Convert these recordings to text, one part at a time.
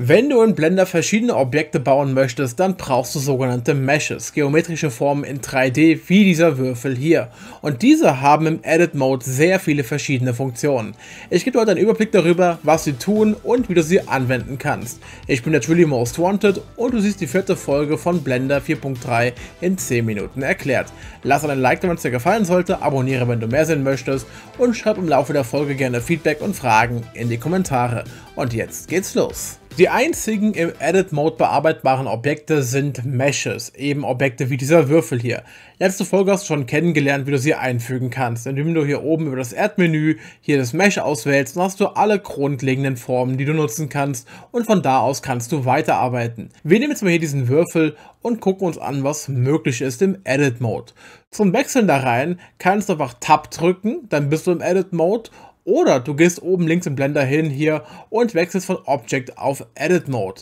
Wenn du in Blender verschiedene Objekte bauen möchtest, dann brauchst du sogenannte Meshes, geometrische Formen in 3D wie dieser Würfel hier. Und diese haben im Edit Mode sehr viele verschiedene Funktionen. Ich gebe heute einen Überblick darüber, was sie tun und wie du sie anwenden kannst. Ich bin der Truly Most Wanted und du siehst die vierte Folge von Blender 4.3 in 10 Minuten erklärt. Lass einen Like wenn es dir gefallen sollte, abonniere, wenn du mehr sehen möchtest und schreib im Laufe der Folge gerne Feedback und Fragen in die Kommentare. Und jetzt geht's los. Die einzigen im Edit Mode bearbeitbaren Objekte sind Meshes, eben Objekte wie dieser Würfel hier. Letzte Folge hast du schon kennengelernt, wie du sie einfügen kannst, indem du hier oben über das Erdmenü hier das Mesh auswählst und hast du alle grundlegenden Formen, die du nutzen kannst und von da aus kannst du weiterarbeiten. Wir nehmen jetzt mal hier diesen Würfel und gucken uns an, was möglich ist im Edit Mode. Zum Wechseln da rein kannst du einfach Tab drücken, dann bist du im Edit Mode oder du gehst oben links im Blender hin hier und wechselst von Object auf Edit Mode.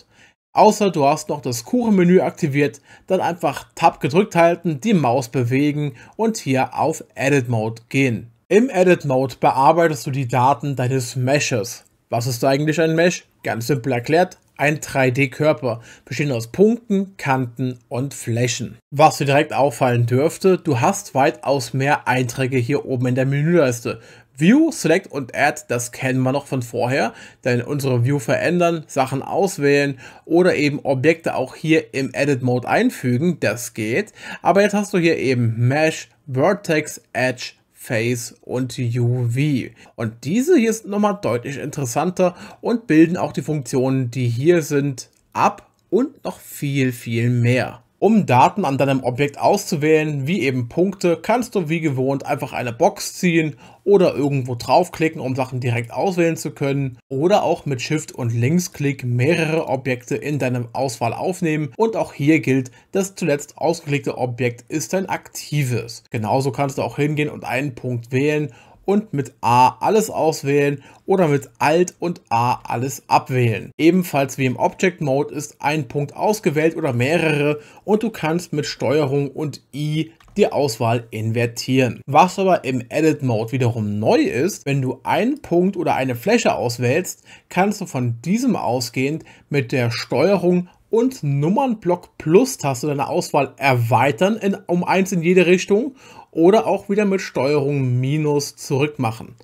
Außer du hast noch das Kuchenmenü aktiviert, dann einfach Tab gedrückt halten, die Maus bewegen und hier auf Edit Mode gehen. Im Edit Mode bearbeitest du die Daten deines Meshes. Was ist eigentlich ein Mesh? Ganz simpel erklärt, ein 3D-Körper, bestehend aus Punkten, Kanten und Flächen. Was dir direkt auffallen dürfte, du hast weitaus mehr Einträge hier oben in der Menüleiste. View, Select und Add, das kennen wir noch von vorher, denn unsere View verändern, Sachen auswählen oder eben Objekte auch hier im Edit Mode einfügen, das geht. Aber jetzt hast du hier eben Mesh, Vertex, Edge, Face und UV. Und diese hier sind nochmal deutlich interessanter und bilden auch die Funktionen, die hier sind, ab und noch viel, viel mehr. Um Daten an deinem Objekt auszuwählen, wie eben Punkte, kannst du wie gewohnt einfach eine Box ziehen oder irgendwo draufklicken, um Sachen direkt auswählen zu können oder auch mit Shift und Linksklick mehrere Objekte in deinem Auswahl aufnehmen und auch hier gilt, das zuletzt ausgeklickte Objekt ist ein aktives. Genauso kannst du auch hingehen und einen Punkt wählen und mit A alles auswählen oder mit Alt und A alles abwählen. Ebenfalls wie im Object Mode ist ein Punkt ausgewählt oder mehrere und du kannst mit Steuerung und I die Auswahl invertieren. Was aber im Edit Mode wiederum neu ist, wenn du einen Punkt oder eine Fläche auswählst, kannst du von diesem ausgehend mit der Steuerung und Nummernblock Plus Taste deine Auswahl erweitern in, um eins in jede Richtung oder auch wieder mit Steuerung minus zurückmachen.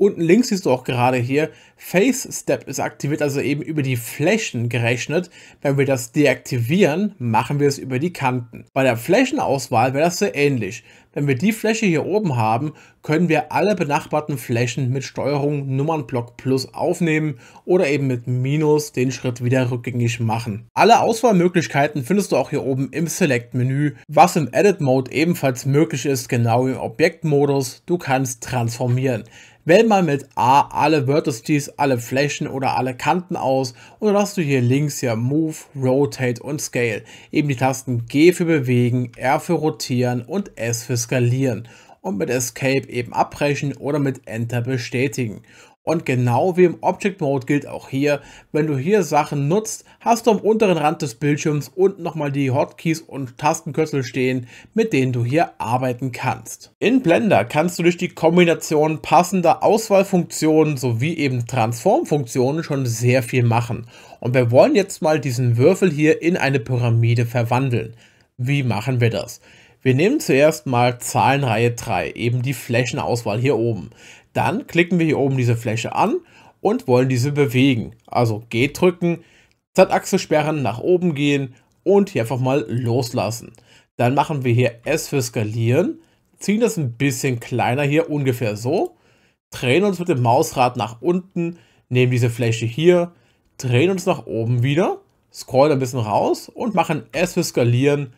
Unten links siehst du auch gerade hier, Face Step ist aktiviert, also eben über die Flächen gerechnet. Wenn wir das deaktivieren, machen wir es über die Kanten. Bei der Flächenauswahl wäre das sehr ähnlich. Wenn wir die Fläche hier oben haben, können wir alle benachbarten Flächen mit Steuerung Nummernblock Plus aufnehmen oder eben mit Minus den Schritt wieder rückgängig machen. Alle Auswahlmöglichkeiten findest du auch hier oben im Select-Menü, was im Edit-Mode ebenfalls möglich ist, genau im Objektmodus. Du kannst transformieren. Wähl mal mit A alle Vertices, alle Flächen oder alle Kanten aus und dann hast du hier links ja Move, Rotate und Scale. Eben die Tasten G für bewegen, R für rotieren und S für skalieren und mit Escape eben abbrechen oder mit Enter bestätigen. Und genau wie im Object Mode gilt auch hier, wenn du hier Sachen nutzt, hast du am unteren Rand des Bildschirms unten nochmal die Hotkeys und Tastenkürzel stehen, mit denen du hier arbeiten kannst. In Blender kannst du durch die Kombination passender Auswahlfunktionen sowie eben Transformfunktionen schon sehr viel machen. Und wir wollen jetzt mal diesen Würfel hier in eine Pyramide verwandeln. Wie machen wir das? Wir nehmen zuerst mal Zahlenreihe 3, eben die Flächenauswahl hier oben. Dann klicken wir hier oben diese Fläche an und wollen diese bewegen. Also G drücken, Z-Achse sperren, nach oben gehen und hier einfach mal loslassen. Dann machen wir hier S für Skalieren, ziehen das ein bisschen kleiner hier, ungefähr so, drehen uns mit dem Mausrad nach unten, nehmen diese Fläche hier, drehen uns nach oben wieder, scrollen ein bisschen raus und machen S für Skalieren,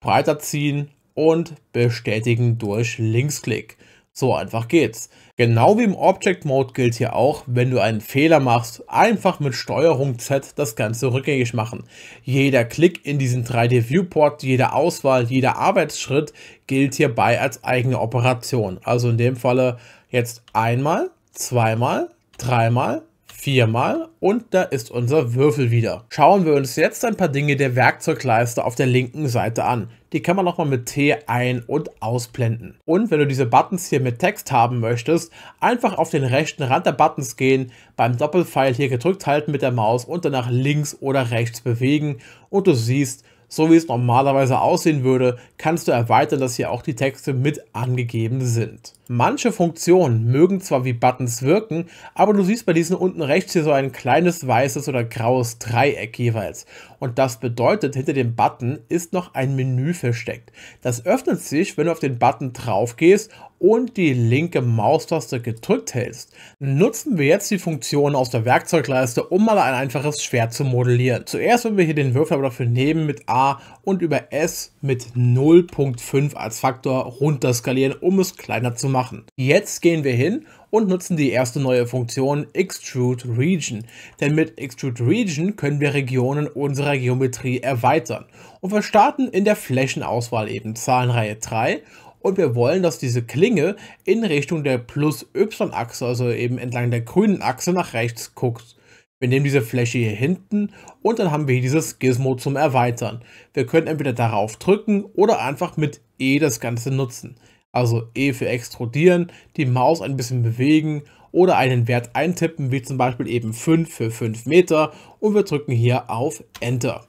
breiter ziehen und bestätigen durch Linksklick. So einfach geht's. Genau wie im Object Mode gilt hier auch, wenn du einen Fehler machst, einfach mit STRG Z das Ganze rückgängig machen. Jeder Klick in diesen 3D Viewport, jede Auswahl, jeder Arbeitsschritt gilt hierbei als eigene Operation. Also in dem Falle jetzt einmal, zweimal, dreimal, viermal und da ist unser Würfel wieder. Schauen wir uns jetzt ein paar Dinge der Werkzeugleiste auf der linken Seite an. Die kann man nochmal mit T ein- und ausblenden. Und wenn du diese Buttons hier mit Text haben möchtest, einfach auf den rechten Rand der Buttons gehen, beim Doppelpfeil hier gedrückt halten mit der Maus und danach links oder rechts bewegen und du siehst, so wie es normalerweise aussehen würde, kannst du erweitern, dass hier auch die Texte mit angegeben sind. Manche Funktionen mögen zwar wie Buttons wirken, aber du siehst bei diesen unten rechts hier so ein kleines weißes oder graues Dreieck jeweils. Und das bedeutet, hinter dem Button ist noch ein Menü versteckt. Das öffnet sich, wenn du auf den Button drauf gehst und die linke Maustaste gedrückt hältst. Nutzen wir jetzt die Funktion aus der Werkzeugleiste, um mal ein einfaches Schwert zu modellieren. Zuerst wenn wir hier den Würfel aber dafür nehmen mit A und über S mit 0.5 als Faktor runterskalieren, um es kleiner zu machen machen. Jetzt gehen wir hin und nutzen die erste neue Funktion Extrude Region. Denn mit Extrude Region können wir Regionen unserer Geometrie erweitern. Und wir starten in der Flächenauswahl eben Zahlenreihe 3 und wir wollen, dass diese Klinge in Richtung der Plus-Y-Achse, also eben entlang der grünen Achse nach rechts guckt. Wir nehmen diese Fläche hier hinten und dann haben wir hier dieses Gizmo zum Erweitern. Wir können entweder darauf drücken oder einfach mit E das Ganze nutzen also E für extrudieren, die Maus ein bisschen bewegen oder einen Wert eintippen, wie zum Beispiel eben 5 für 5 Meter und wir drücken hier auf Enter.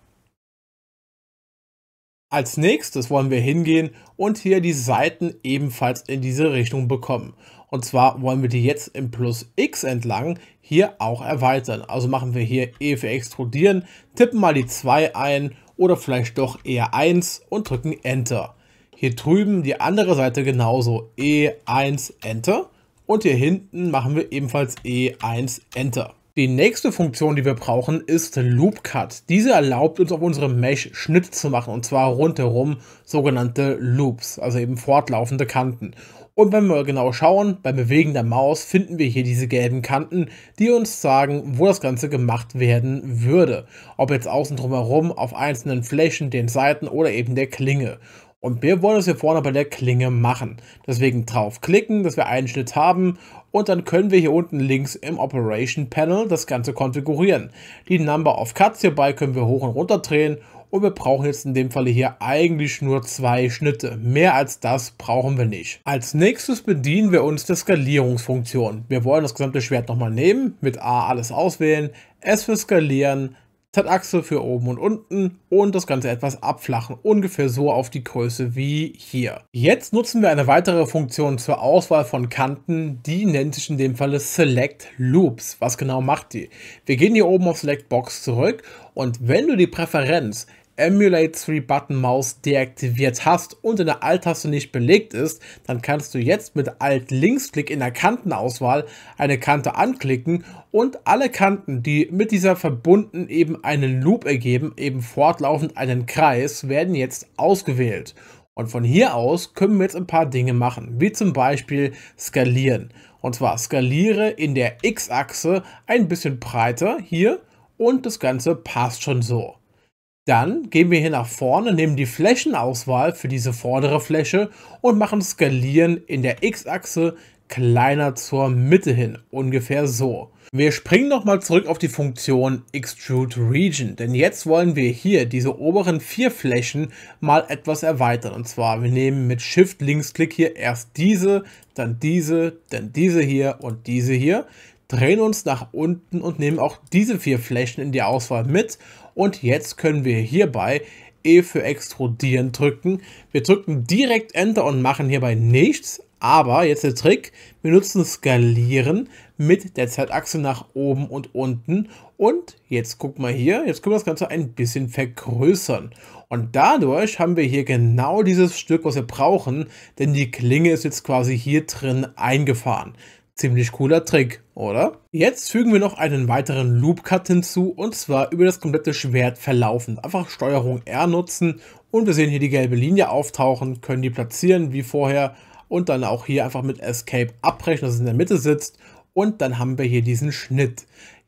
Als nächstes wollen wir hingehen und hier die Seiten ebenfalls in diese Richtung bekommen. Und zwar wollen wir die jetzt im Plus X entlang hier auch erweitern. Also machen wir hier E für extrudieren, tippen mal die 2 ein oder vielleicht doch eher 1 und drücken Enter. Hier drüben die andere Seite genauso E1 Enter und hier hinten machen wir ebenfalls E1 Enter. Die nächste Funktion, die wir brauchen, ist Loop Cut. Diese erlaubt uns auf unserem Mesh Schnitte zu machen und zwar rundherum sogenannte Loops, also eben fortlaufende Kanten. Und wenn wir genau schauen, beim Bewegen der Maus finden wir hier diese gelben Kanten, die uns sagen, wo das Ganze gemacht werden würde. Ob jetzt außen drumherum, auf einzelnen Flächen, den Seiten oder eben der Klinge. Und wir wollen es hier vorne bei der Klinge machen. Deswegen draufklicken, dass wir einen Schnitt haben und dann können wir hier unten links im Operation Panel das Ganze konfigurieren. Die Number of Cuts hierbei können wir hoch und runter drehen und wir brauchen jetzt in dem Falle hier eigentlich nur zwei Schnitte. Mehr als das brauchen wir nicht. Als nächstes bedienen wir uns der Skalierungsfunktion. Wir wollen das gesamte Schwert nochmal nehmen, mit A alles auswählen, S für skalieren, Z-Achse für oben und unten und das Ganze etwas abflachen, ungefähr so auf die Größe wie hier. Jetzt nutzen wir eine weitere Funktion zur Auswahl von Kanten, die nennt sich in dem Falle Select Loops. Was genau macht die? Wir gehen hier oben auf Select Box zurück und wenn du die Präferenz Emulate 3-Button Maus deaktiviert hast und in der Alt-Taste nicht belegt ist, dann kannst du jetzt mit alt links klick in der Kantenauswahl eine Kante anklicken und alle Kanten, die mit dieser verbunden eben einen Loop ergeben, eben fortlaufend einen Kreis, werden jetzt ausgewählt. Und von hier aus können wir jetzt ein paar Dinge machen, wie zum Beispiel skalieren. Und zwar skaliere in der X-Achse ein bisschen breiter hier und das Ganze passt schon so. Dann gehen wir hier nach vorne, nehmen die Flächenauswahl für diese vordere Fläche und machen Skalieren in der X-Achse kleiner zur Mitte hin, ungefähr so. Wir springen nochmal zurück auf die Funktion Extrude Region, denn jetzt wollen wir hier diese oberen vier Flächen mal etwas erweitern. Und zwar, wir nehmen mit Shift-Linksklick hier erst diese, dann diese, dann diese hier und diese hier drehen uns nach unten und nehmen auch diese vier Flächen in die Auswahl mit. Und jetzt können wir hierbei E für Extrudieren drücken. Wir drücken direkt Enter und machen hierbei nichts. Aber jetzt der Trick, wir nutzen Skalieren mit der Z-Achse nach oben und unten. Und jetzt guck mal hier, jetzt können wir das Ganze ein bisschen vergrößern. Und dadurch haben wir hier genau dieses Stück, was wir brauchen, denn die Klinge ist jetzt quasi hier drin eingefahren. Ziemlich cooler Trick, oder? Jetzt fügen wir noch einen weiteren Loop-Cut hinzu und zwar über das komplette Schwert verlaufend. Einfach Steuerung R nutzen und wir sehen hier die gelbe Linie auftauchen, können die platzieren wie vorher und dann auch hier einfach mit Escape abbrechen, dass es in der Mitte sitzt und dann haben wir hier diesen Schnitt.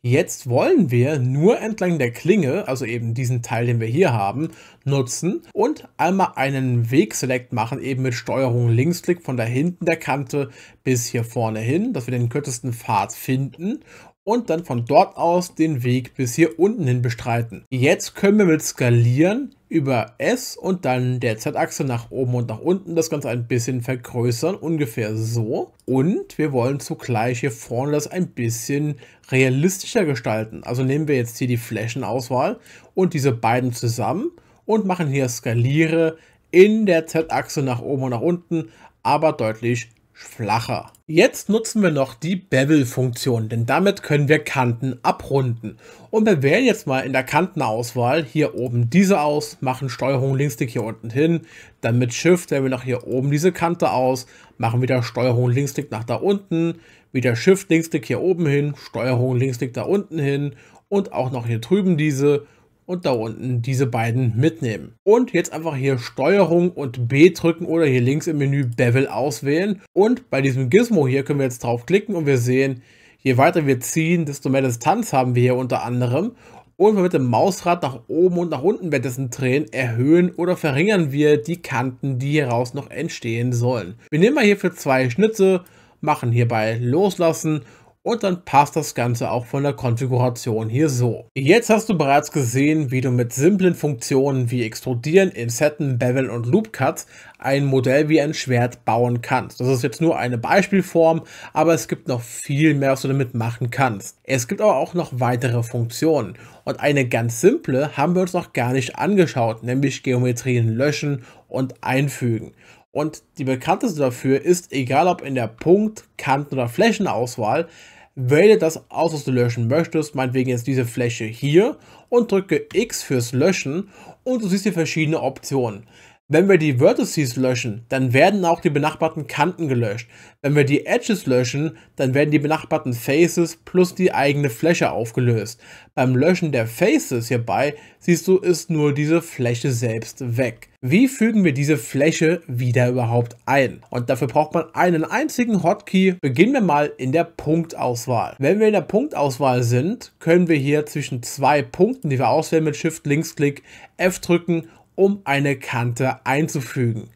Jetzt wollen wir nur entlang der Klinge, also eben diesen Teil, den wir hier haben, nutzen und einmal einen Weg-Select machen, eben mit Steuerung Linksklick von da hinten der Kante bis hier vorne hin, dass wir den kürzesten Pfad finden und dann von dort aus den Weg bis hier unten hin bestreiten. Jetzt können wir mit Skalieren über S und dann der Z-Achse nach oben und nach unten das Ganze ein bisschen vergrößern, ungefähr so. Und wir wollen zugleich hier vorne das ein bisschen realistischer gestalten. Also nehmen wir jetzt hier die Flächenauswahl und diese beiden zusammen und machen hier Skaliere in der Z-Achse nach oben und nach unten, aber deutlich flacher. Jetzt nutzen wir noch die Bevel-Funktion, denn damit können wir Kanten abrunden. Und wir wählen jetzt mal in der Kantenauswahl hier oben diese aus, machen Steuerung Linkstick hier unten hin, dann mit Shift wählen wir nach hier oben diese Kante aus, machen wieder Steuerung Linkstick nach da unten, wieder Shift Linkstick hier oben hin, Steuerung Linkstick da unten hin und auch noch hier drüben diese und da unten diese beiden mitnehmen. Und jetzt einfach hier Steuerung und B drücken oder hier links im Menü Bevel auswählen. Und bei diesem Gizmo hier können wir jetzt draufklicken und wir sehen, je weiter wir ziehen, desto mehr Distanz haben wir hier unter anderem. Und wir mit dem Mausrad nach oben und nach unten währenddessen drehen, erhöhen oder verringern wir die Kanten, die hieraus noch entstehen sollen. Wir nehmen mal hierfür zwei Schnitze, machen hierbei loslassen und dann passt das Ganze auch von der Konfiguration hier so. Jetzt hast du bereits gesehen, wie du mit simplen Funktionen wie Extrudieren, Insetten, Bevel und Loop Cut ein Modell wie ein Schwert bauen kannst. Das ist jetzt nur eine Beispielform, aber es gibt noch viel mehr, was du damit machen kannst. Es gibt aber auch noch weitere Funktionen und eine ganz simple haben wir uns noch gar nicht angeschaut, nämlich Geometrien löschen und einfügen. Und die bekannteste dafür ist, egal ob in der Punkt-, Kanten- oder Flächenauswahl, wähle das aus, was du löschen möchtest, meinetwegen jetzt diese Fläche hier und drücke X fürs Löschen und du siehst hier verschiedene Optionen. Wenn wir die Vertices löschen, dann werden auch die benachbarten Kanten gelöscht. Wenn wir die Edges löschen, dann werden die benachbarten Faces plus die eigene Fläche aufgelöst. Beim Löschen der Faces hierbei, siehst du, ist nur diese Fläche selbst weg. Wie fügen wir diese Fläche wieder überhaupt ein? Und dafür braucht man einen einzigen Hotkey. Beginnen wir mal in der Punktauswahl. Wenn wir in der Punktauswahl sind, können wir hier zwischen zwei Punkten, die wir auswählen mit Shift-Linksklick, F drücken um eine Kante einzufügen.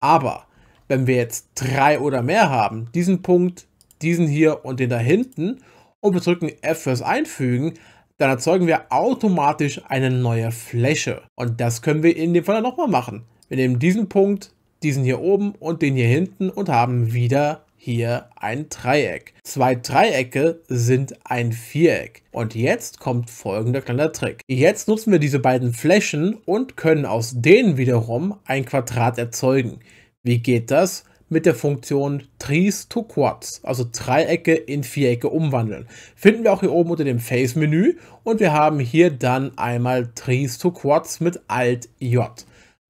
Aber wenn wir jetzt drei oder mehr haben, diesen Punkt, diesen hier und den da hinten und wir drücken F fürs Einfügen, dann erzeugen wir automatisch eine neue Fläche. Und das können wir in dem Fall nochmal machen. Wir nehmen diesen Punkt, diesen hier oben und den hier hinten und haben wieder hier ein Dreieck. Zwei Dreiecke sind ein Viereck. Und jetzt kommt folgender kleiner Trick. Jetzt nutzen wir diese beiden Flächen und können aus denen wiederum ein Quadrat erzeugen. Wie geht das? mit der Funktion Trees to Quads, also Dreiecke in Vierecke umwandeln. Finden wir auch hier oben unter dem Face-Menü und wir haben hier dann einmal Trees to Quads mit Alt J.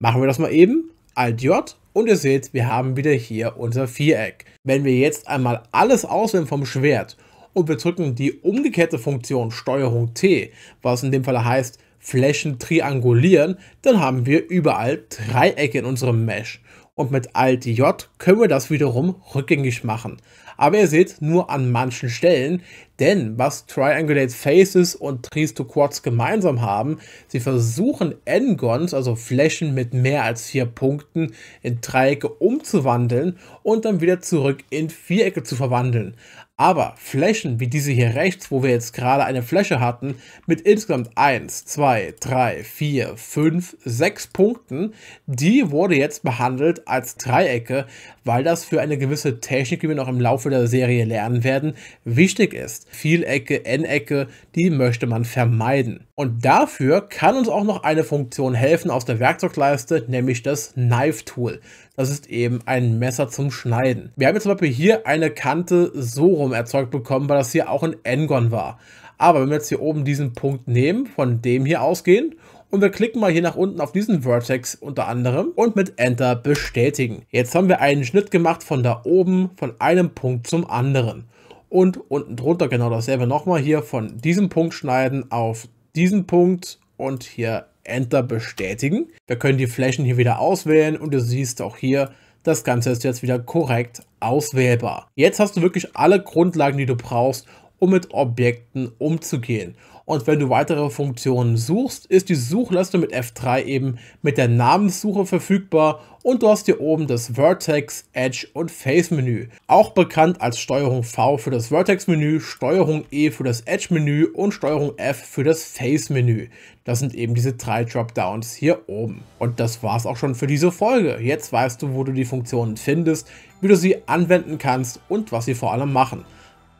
Machen wir das mal eben. Alt J und ihr seht, wir haben wieder hier unser Viereck. Wenn wir jetzt einmal alles auswählen vom Schwert und wir drücken die umgekehrte Funktion Steuerung T, was in dem Fall heißt Flächen triangulieren, dann haben wir überall Dreiecke in unserem Mesh und mit Alt J können wir das wiederum rückgängig machen. Aber ihr seht, nur an manchen Stellen, denn was Triangulate Faces und Trees to Quads gemeinsam haben, sie versuchen N-Gons, also Flächen mit mehr als vier Punkten, in Dreiecke umzuwandeln und dann wieder zurück in Vierecke zu verwandeln. Aber Flächen wie diese hier rechts, wo wir jetzt gerade eine Fläche hatten, mit insgesamt 1, 2, 3, 4, 5, 6 Punkten, die wurde jetzt behandelt als Dreiecke, weil das für eine gewisse Technik, die wir noch im Laufe der Serie lernen werden, wichtig ist. Vielecke, N-Ecke, die möchte man vermeiden. Und dafür kann uns auch noch eine Funktion helfen aus der Werkzeugleiste, nämlich das Knife Tool. Das ist eben ein Messer zum Schneiden. Wir haben jetzt zum Beispiel hier eine Kante so rum erzeugt bekommen, weil das hier auch ein Engon war. Aber wenn wir jetzt hier oben diesen Punkt nehmen, von dem hier ausgehen und wir klicken mal hier nach unten auf diesen Vertex unter anderem und mit Enter bestätigen. Jetzt haben wir einen Schnitt gemacht von da oben, von einem Punkt zum anderen. Und unten drunter genau dasselbe nochmal hier von diesem Punkt schneiden auf diesen Punkt und hier Enter bestätigen. Wir können die Flächen hier wieder auswählen und du siehst auch hier, das Ganze ist jetzt wieder korrekt auswählbar. Jetzt hast du wirklich alle Grundlagen, die du brauchst, um mit Objekten umzugehen. Und wenn du weitere Funktionen suchst, ist die Suchleiste mit F3 eben mit der Namenssuche verfügbar und du hast hier oben das Vertex, Edge und Face Menü. Auch bekannt als Steuerung V für das Vertex Menü, Steuerung E für das Edge Menü und Steuerung F für das Face Menü. Das sind eben diese drei Dropdowns hier oben. Und das war's auch schon für diese Folge. Jetzt weißt du, wo du die Funktionen findest, wie du sie anwenden kannst und was sie vor allem machen.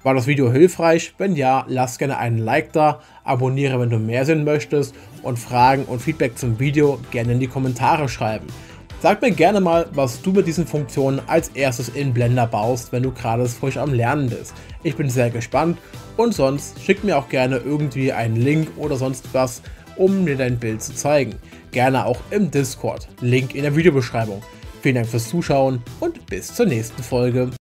War das Video hilfreich? Wenn ja, lass gerne einen Like da, abonniere, wenn du mehr sehen möchtest und Fragen und Feedback zum Video gerne in die Kommentare schreiben. Sag mir gerne mal, was du mit diesen Funktionen als erstes in Blender baust, wenn du gerade frisch am Lernen bist. Ich bin sehr gespannt und sonst schick mir auch gerne irgendwie einen Link oder sonst was, um mir dein Bild zu zeigen. Gerne auch im Discord, Link in der Videobeschreibung. Vielen Dank fürs Zuschauen und bis zur nächsten Folge.